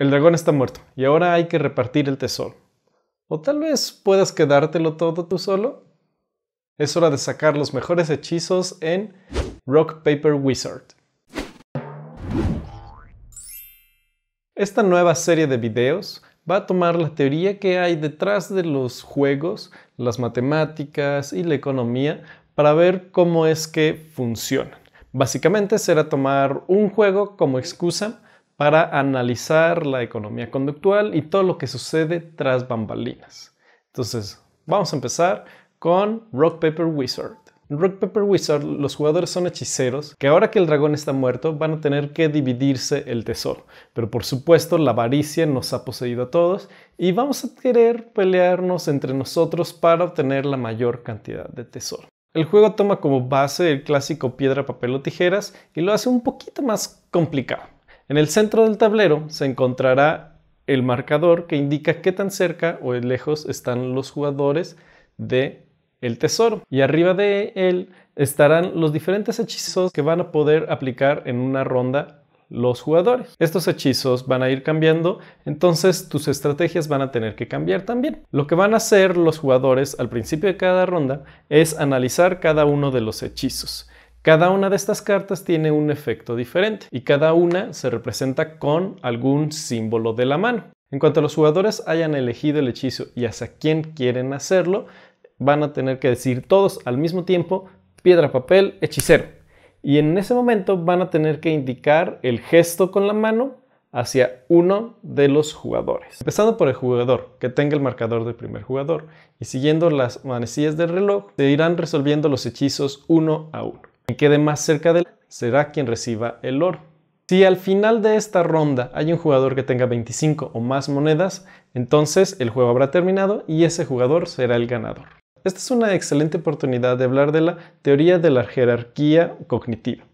El dragón está muerto y ahora hay que repartir el tesoro. O tal vez puedas quedártelo todo tú solo. Es hora de sacar los mejores hechizos en Rock Paper Wizard. Esta nueva serie de videos va a tomar la teoría que hay detrás de los juegos, las matemáticas y la economía para ver cómo es que funcionan. Básicamente será tomar un juego como excusa para analizar la economía conductual y todo lo que sucede tras bambalinas. Entonces, vamos a empezar con Rock Paper Wizard. En Rock Paper Wizard los jugadores son hechiceros que ahora que el dragón está muerto van a tener que dividirse el tesoro. Pero por supuesto la avaricia nos ha poseído a todos y vamos a querer pelearnos entre nosotros para obtener la mayor cantidad de tesoro. El juego toma como base el clásico piedra, papel o tijeras y lo hace un poquito más complicado. En el centro del tablero se encontrará el marcador que indica qué tan cerca o lejos están los jugadores de el tesoro y arriba de él estarán los diferentes hechizos que van a poder aplicar en una ronda los jugadores. Estos hechizos van a ir cambiando, entonces tus estrategias van a tener que cambiar también. Lo que van a hacer los jugadores al principio de cada ronda es analizar cada uno de los hechizos cada una de estas cartas tiene un efecto diferente y cada una se representa con algún símbolo de la mano. En cuanto los jugadores hayan elegido el hechizo y hasta quién quieren hacerlo, van a tener que decir todos al mismo tiempo piedra, papel, hechicero. Y en ese momento van a tener que indicar el gesto con la mano hacia uno de los jugadores. Empezando por el jugador, que tenga el marcador del primer jugador, y siguiendo las manecillas del reloj, se irán resolviendo los hechizos uno a uno quede más cerca de él será quien reciba el oro. Si al final de esta ronda hay un jugador que tenga 25 o más monedas, entonces el juego habrá terminado y ese jugador será el ganador. Esta es una excelente oportunidad de hablar de la teoría de la jerarquía cognitiva.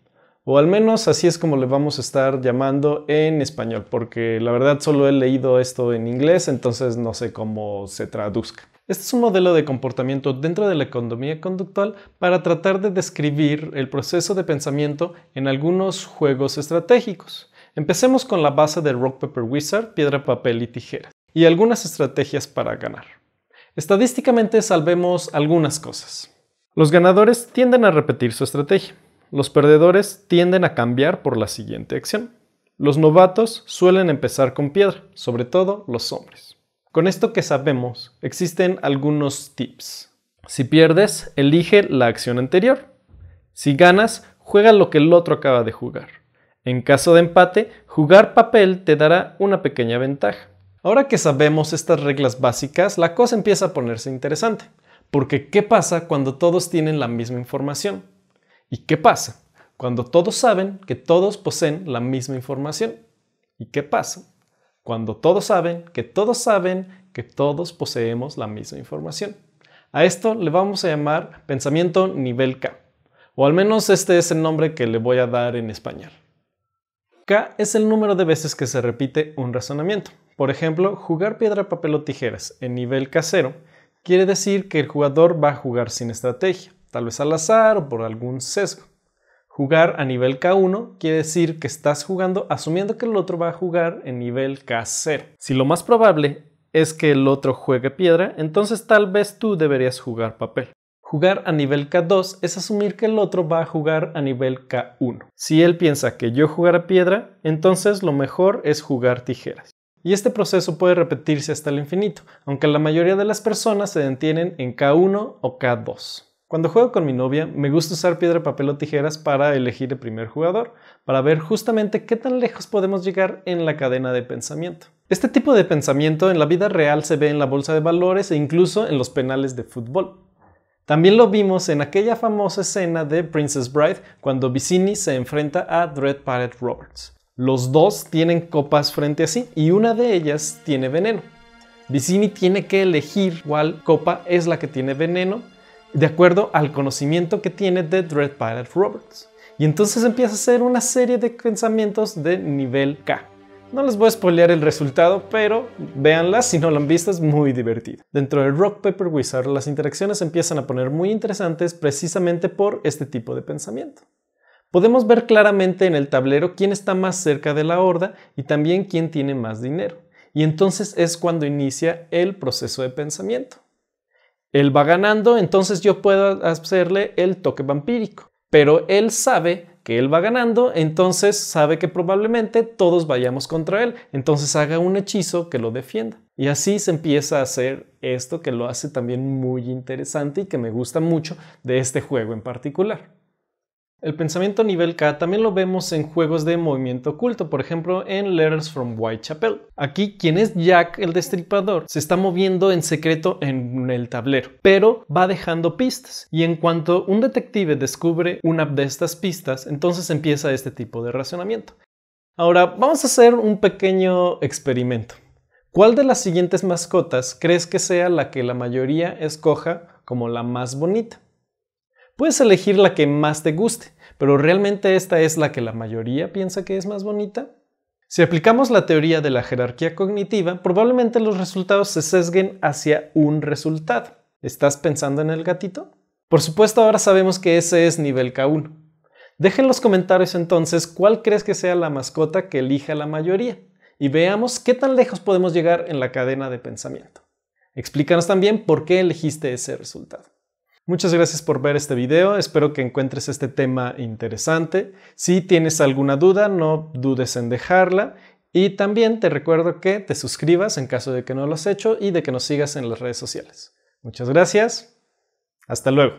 O al menos así es como le vamos a estar llamando en español, porque la verdad solo he leído esto en inglés, entonces no sé cómo se traduzca. Este es un modelo de comportamiento dentro de la economía conductual para tratar de describir el proceso de pensamiento en algunos juegos estratégicos. Empecemos con la base de Rock Paper Wizard, piedra, papel y tijera, y algunas estrategias para ganar. Estadísticamente salvemos algunas cosas. Los ganadores tienden a repetir su estrategia. Los perdedores tienden a cambiar por la siguiente acción. Los novatos suelen empezar con piedra, sobre todo los hombres. Con esto que sabemos, existen algunos tips. Si pierdes, elige la acción anterior. Si ganas, juega lo que el otro acaba de jugar. En caso de empate, jugar papel te dará una pequeña ventaja. Ahora que sabemos estas reglas básicas, la cosa empieza a ponerse interesante. Porque ¿qué pasa cuando todos tienen la misma información? ¿Y qué pasa cuando todos saben que todos poseen la misma información? ¿Y qué pasa cuando todos saben que todos saben que todos poseemos la misma información. A esto le vamos a llamar pensamiento nivel K, o al menos este es el nombre que le voy a dar en español. K es el número de veces que se repite un razonamiento. Por ejemplo, jugar piedra, papel o tijeras en nivel K0 quiere decir que el jugador va a jugar sin estrategia, tal vez al azar o por algún sesgo. Jugar a nivel K1 quiere decir que estás jugando asumiendo que el otro va a jugar en nivel K0. Si lo más probable es que el otro juegue piedra, entonces tal vez tú deberías jugar papel. Jugar a nivel K2 es asumir que el otro va a jugar a nivel K1. Si él piensa que yo jugaré piedra, entonces lo mejor es jugar tijeras. Y este proceso puede repetirse hasta el infinito, aunque la mayoría de las personas se detienen en K1 o K2. Cuando juego con mi novia, me gusta usar piedra, papel o tijeras para elegir el primer jugador, para ver justamente qué tan lejos podemos llegar en la cadena de pensamiento. Este tipo de pensamiento en la vida real se ve en la bolsa de valores e incluso en los penales de fútbol. También lo vimos en aquella famosa escena de Princess Bride cuando Vicini se enfrenta a Dread Parrot Roberts. Los dos tienen copas frente a sí y una de ellas tiene veneno. Vicini tiene que elegir cuál copa es la que tiene veneno de acuerdo al conocimiento que tiene de Dread Pilot Roberts. Y entonces empieza a hacer una serie de pensamientos de nivel K. No les voy a spoilear el resultado, pero véanla si no lo han visto, es muy divertido. Dentro del Rock Paper Wizard, las interacciones empiezan a poner muy interesantes precisamente por este tipo de pensamiento. Podemos ver claramente en el tablero quién está más cerca de la horda y también quién tiene más dinero. Y entonces es cuando inicia el proceso de pensamiento. Él va ganando, entonces yo puedo hacerle el toque vampírico. Pero él sabe que él va ganando, entonces sabe que probablemente todos vayamos contra él. Entonces haga un hechizo que lo defienda. Y así se empieza a hacer esto que lo hace también muy interesante y que me gusta mucho de este juego en particular. El pensamiento nivel K también lo vemos en juegos de movimiento oculto, por ejemplo en Letters from Whitechapel. Aquí quien es Jack el destripador se está moviendo en secreto en el tablero, pero va dejando pistas y en cuanto un detective descubre una de estas pistas, entonces empieza este tipo de razonamiento. Ahora vamos a hacer un pequeño experimento. ¿Cuál de las siguientes mascotas crees que sea la que la mayoría escoja como la más bonita? Puedes elegir la que más te guste, pero ¿realmente esta es la que la mayoría piensa que es más bonita? Si aplicamos la teoría de la jerarquía cognitiva, probablemente los resultados se sesguen hacia un resultado. ¿Estás pensando en el gatito? Por supuesto, ahora sabemos que ese es nivel K1. Dejen en los comentarios entonces cuál crees que sea la mascota que elija la mayoría y veamos qué tan lejos podemos llegar en la cadena de pensamiento. Explícanos también por qué elegiste ese resultado. Muchas gracias por ver este video, espero que encuentres este tema interesante. Si tienes alguna duda, no dudes en dejarla. Y también te recuerdo que te suscribas en caso de que no lo has hecho y de que nos sigas en las redes sociales. Muchas gracias. Hasta luego.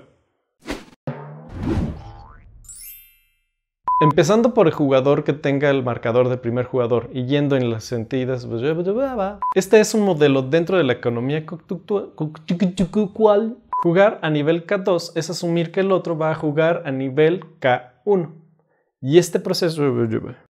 Empezando por el jugador que tenga el marcador de primer jugador y yendo en las sentidas. Pues, pues, pues, ah, este es un modelo dentro de la economía cual Jugar a nivel K2 es asumir que el otro va a jugar a nivel K1. Y este proceso